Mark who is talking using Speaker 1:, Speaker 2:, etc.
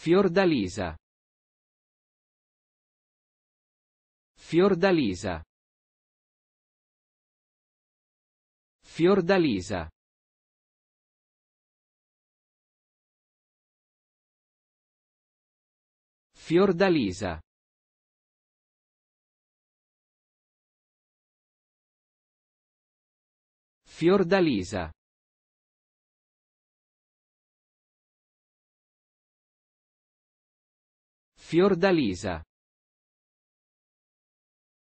Speaker 1: Fiordalisa. Fiordalisa. Fiordalisa. Fiordalisa. Fiordalisa. Fiordalisa